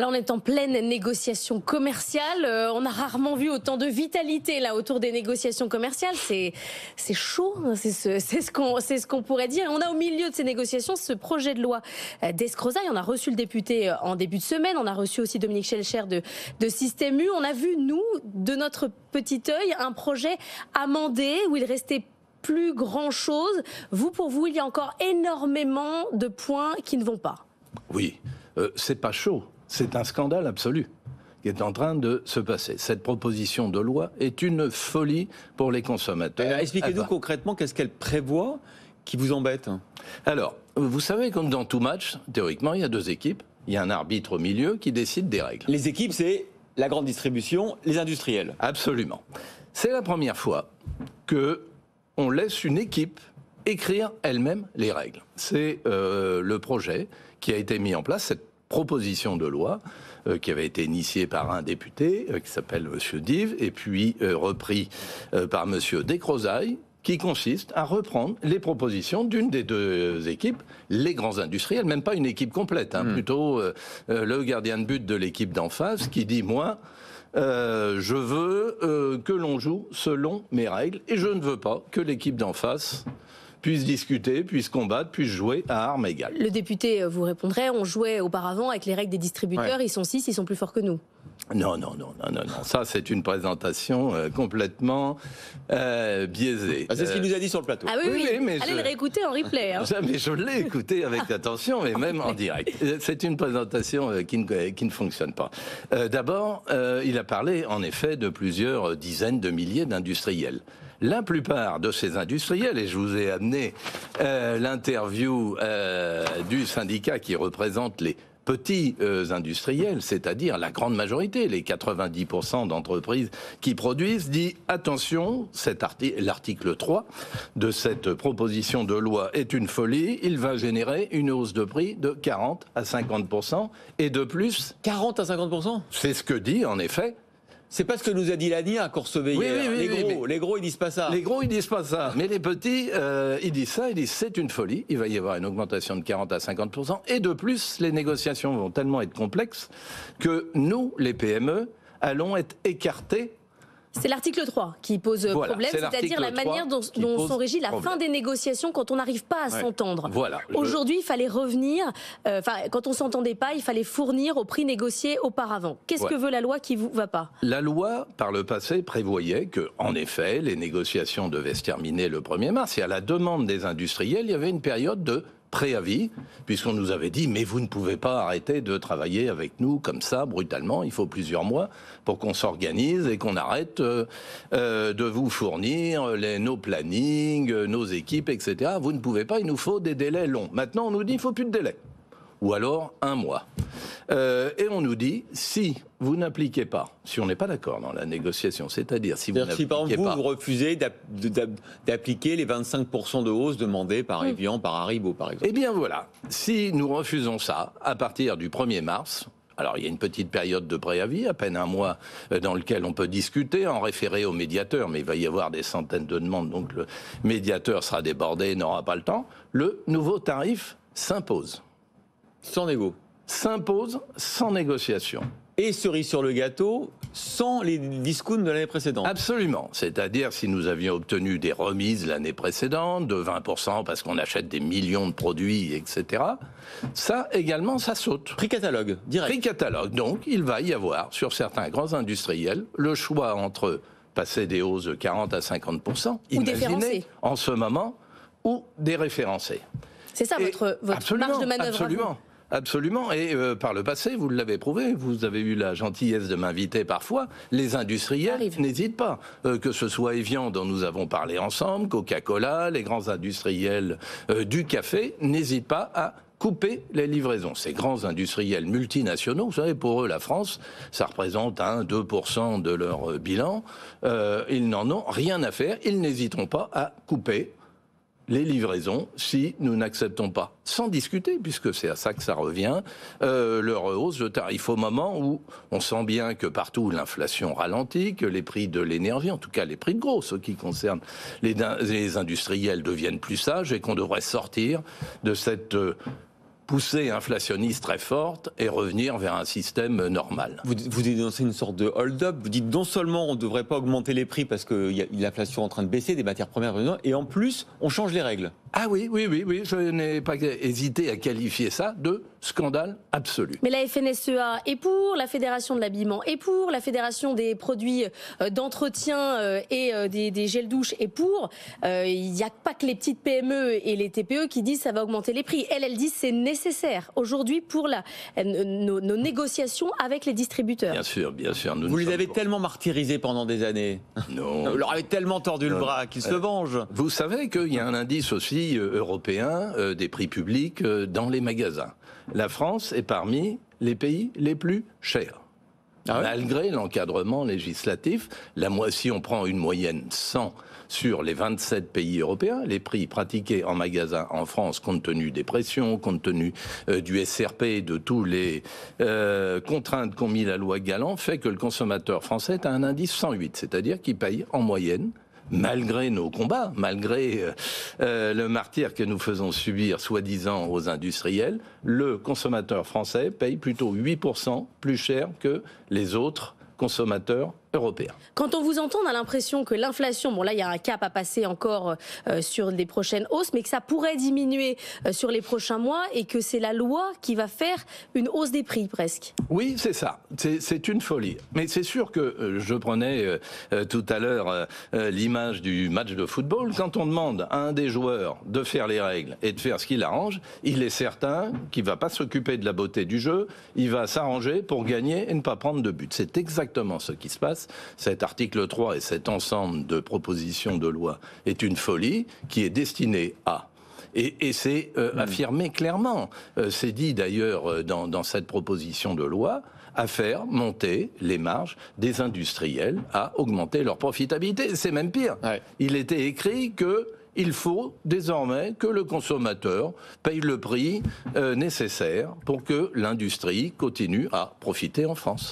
Alors on est en pleine négociation commerciale. Euh, on a rarement vu autant de vitalité là autour des négociations commerciales. C'est c'est chaud. Hein, c'est ce, qu'on ce qu'on pourrait dire. On a au milieu de ces négociations ce projet de loi euh, d'Escrozaille. On a reçu le député euh, en début de semaine. On a reçu aussi Dominique Schelcher de Système U. On a vu nous de notre petit œil un projet amendé où il restait plus grand chose. Vous, pour vous, il y a encore énormément de points qui ne vont pas. Oui, c'est pas chaud. C'est un scandale absolu qui est en train de se passer. Cette proposition de loi est une folie pour les consommateurs. Eh expliquez-nous ah bah. concrètement qu'est-ce qu'elle prévoit qui vous embête Alors, vous savez, comme dans tout match, théoriquement, il y a deux équipes. Il y a un arbitre au milieu qui décide des règles. Les équipes, c'est la grande distribution, les industriels. Absolument. C'est la première fois que on laisse une équipe écrire elle-même les règles. C'est euh, le projet qui a été mis en place, cette proposition de loi euh, qui avait été initiée par un député euh, qui s'appelle M. Dive et puis euh, repris par M. Descrozailles qui consiste à reprendre les propositions d'une des deux équipes, les grands industriels, même pas une équipe complète, hein, hmm. plutôt le gardien de but de l'équipe d'en face qui dit moi, je veux que l'on joue selon mes règles et je ne veux pas que l'équipe d'en face puissent discuter, puissent combattre, puissent jouer à armes égales. Le député euh, vous répondrait, on jouait auparavant avec les règles des distributeurs, ils sont six, ils sont plus forts que nous. Non, non, non, non, non, non. Ça, c'est une présentation euh, complètement euh, biaisée. Ah, c'est ce qu'il nous a dit sur le plateau. Ah oui, mais allez le réécouter en replay. Hein. je l'ai écouté avec attention, et même en direct. C'est une présentation qui, ne, qui, ne, fonctionne pas. D'abord, il a parlé, en effet, de plusieurs dizaines de milliers d'industriels la plupart de ces industriels, et je vous ai amené euh, l'interview euh, du syndicat qui représente les petits euh, industriels, c'est-à-dire la grande majorité, les 90% d'entreprises qui produisent, dit attention, l'article 3 de cette proposition de loi est une folie, il va générer une hausse de prix de 40 à 50% et de plus. 40 à 50% C'est ce que dit en effet c'est pas ce que nous a dit Lania à Courseveillère. les, gros, les gros, ils disent pas ça. Les gros, ils disent pas ça. Mais les petits, euh, ils disent ça, ils disent c'est une folie. Il va y avoir une augmentation de 40 à 50 Et de plus, les négociations vont tellement être complexes que nous, les PME, allons être écartés c'est l'article 3 qui pose problème, c'est-à-dire la manière dont, dont sont la fin des négociations quand on n'arrive pas à s'entendre. Aujourd'hui, il fallait revenir, euh, enfin, quand on s'entendait pas, il fallait fournir au prix négocié auparavant. Qu'est-ce que veut la loi qui vous va pas La loi, par le passé, prévoyait que, en effet, les négociations devaient se terminer le 1er mars et à la demande des industriels, il y avait une période de préavis, puisqu'on nous avait dit mais vous ne pouvez pas arrêter de travailler avec nous comme ça brutalement. Il faut plusieurs mois pour qu'on s'organise et qu'on arrête euh, euh, de vous fournir nos plannings, euh, nos équipes, etc. Vous ne pouvez pas. Il nous faut des délais longs. Maintenant, on nous dit il faut plus de délais, ou alors un mois. Euh, et on nous dit, si vous n'appliquez pas, si on n'est pas d'accord dans la négociation, c'est-à-dire si vous n'appliquez pas... Vous, refusez d'appliquer les 25% de hausse demandées par mmh. Evian, par Haribo, par exemple. Eh bien voilà, si nous refusons ça, à partir du 1er mars, alors il y a une petite période de préavis, à peine un mois, euh, dans lequel on peut discuter, en référer au médiateur, mais il va y avoir des centaines de demandes, donc le médiateur sera débordé et n'aura pas le temps. Le nouveau tarif s'impose. Sans négo s'impose sans négociation. Et cerise sur le gâteau, sans les discounts de l'année précédente. Absolument. C'est-à-dire si nous avions obtenu des remises l'année précédente de 20% parce qu'on achète des millions de produits, etc. Ça également, ça saute. Prix catalogue, direct. Prix catalogue. Donc, il va y avoir, sur certains grands industriels, le choix entre passer des hausses de 40 à 50%, imaginez, en ce moment, ou des référencés. C'est ça votre, votre marge de manœuvre. Absolument. Absolument. Et euh, par le passé, vous l'avez prouvé, vous avez eu la gentillesse de m'inviter parfois. Les industriels n'hésitent pas. Euh, que ce soit Evian, dont nous avons parlé ensemble, Coca-Cola, les grands industriels euh, du café, n'hésitent pas à couper les livraisons. Ces grands industriels multinationaux, vous savez, pour eux, la France, ça représente 1-2% de leur bilan. ils n'en ont rien à faire. Ils n'hésiteront pas à couper les livraisons si nous n'acceptons pas, sans discuter, puisque c'est à ça que ça revient, euh, leur hausse de tarif au moment où on sent bien que partout l'inflation ralentit, que les prix de l'énergie, en tout cas les prix de gros, ce qui concerne les, industriels, deviennent plus sages et qu'on devrait sortir de cette... Euh, Pousser inflationniste très forte et revenir vers un système normal. Vous, vous dénoncez une sorte de hold-up. Vous dites non seulement on ne devrait pas augmenter les prix parce que l'inflation est en train de baisser, des matières premières, et en plus on change les règles. Ah oui, oui, oui, oui. Je n'ai pas hésité à qualifier ça de scandale absolu. Mais la FNSEA est pour, la Fédération de l'habillement est pour, la Fédération des produits euh, d'entretien euh, et euh, des, gels douche est pour. Il n'y a pas que les petites PME et les TPE qui disent ça va augmenter les prix. elles disent que c'est nécessaire aujourd'hui pour la, nos, négociations avec les distributeurs. Bien sûr, bien sûr. Vous les avez tellement martyrisés pendant des années. Non. Vous leur avez tellement tordu le bras qu'ils se vengent. Vous savez qu'il y a un indice aussi européen des prix publics dans les magasins la France est parmi les pays les plus chers. Ah Malgré l'encadrement législatif, la si on prend une moyenne 100 sur les 27 pays européens, les prix pratiqués en magasin en France, compte tenu des pressions, compte tenu euh, du SRP, de tous les euh, contraintes qu'ont mis la loi Galant, fait que le consommateur français a un indice 108, c'est-à-dire qu'il paye en moyenne malgré nos combats, malgré euh, euh, le martyr que nous faisons subir soi-disant aux industriels, le consommateur français paye plutôt 8% plus cher que les autres consommateurs européen. Quand on vous entend, on a l'impression que l'inflation, bon là il y a un cap à passer encore euh, sur les prochaines hausses, mais que ça pourrait diminuer euh, sur les prochains mois et que c'est la loi qui va faire une hausse des prix presque. Oui, c'est ça. C'est une folie. Mais c'est sûr que euh, je prenais tout à l'heure l'image du match de football. Quand on demande à un des joueurs de faire les règles et de faire ce qu'il arrange, il est certain qu'il ne va pas s'occuper de la beauté du jeu, il va s'arranger pour gagner et ne pas prendre de but. C'est exactement ce qui se passe cet article 3 et cet ensemble de propositions de loi est une folie qui est destinée à et, c'est euh, mmh. affirmé clairement. Euh, c'est dit d'ailleurs euh, dans, cette proposition de loi à faire monter les marges des industriels, à augmenter leur profitabilité. C'est même pire. Il était écrit que il faut désormais que le consommateur paye le prix nécessaire pour que l'industrie continue à profiter en France.